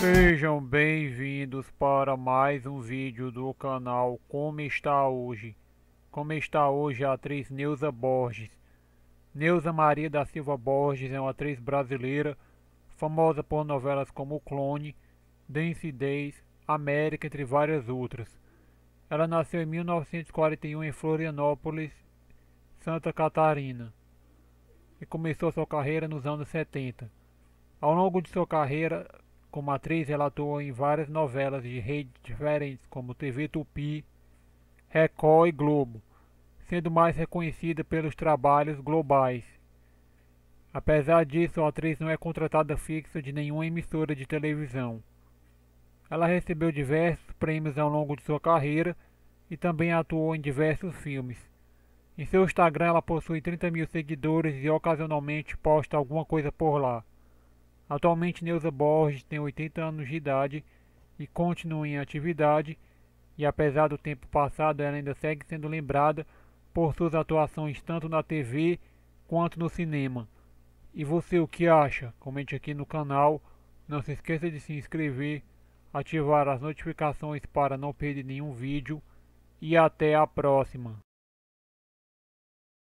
Sejam bem-vindos para mais um vídeo do canal Como Está Hoje. Como está hoje a atriz Neuza Borges. Neuza Maria da Silva Borges é uma atriz brasileira, famosa por novelas como Clone, Densidez, América, entre várias outras. Ela nasceu em 1941 em Florianópolis, Santa Catarina, e começou sua carreira nos anos 70. Ao longo de sua carreira, como atriz, ela atuou em várias novelas de redes diferentes, como TV Tupi, Record e Globo, sendo mais reconhecida pelos trabalhos globais. Apesar disso, a atriz não é contratada fixa de nenhuma emissora de televisão. Ela recebeu diversos prêmios ao longo de sua carreira e também atuou em diversos filmes. Em seu Instagram, ela possui 30 mil seguidores e ocasionalmente posta alguma coisa por lá. Atualmente Neuza Borges tem 80 anos de idade e continua em atividade e apesar do tempo passado ela ainda segue sendo lembrada por suas atuações tanto na TV quanto no cinema. E você o que acha? Comente aqui no canal. Não se esqueça de se inscrever, ativar as notificações para não perder nenhum vídeo e até a próxima.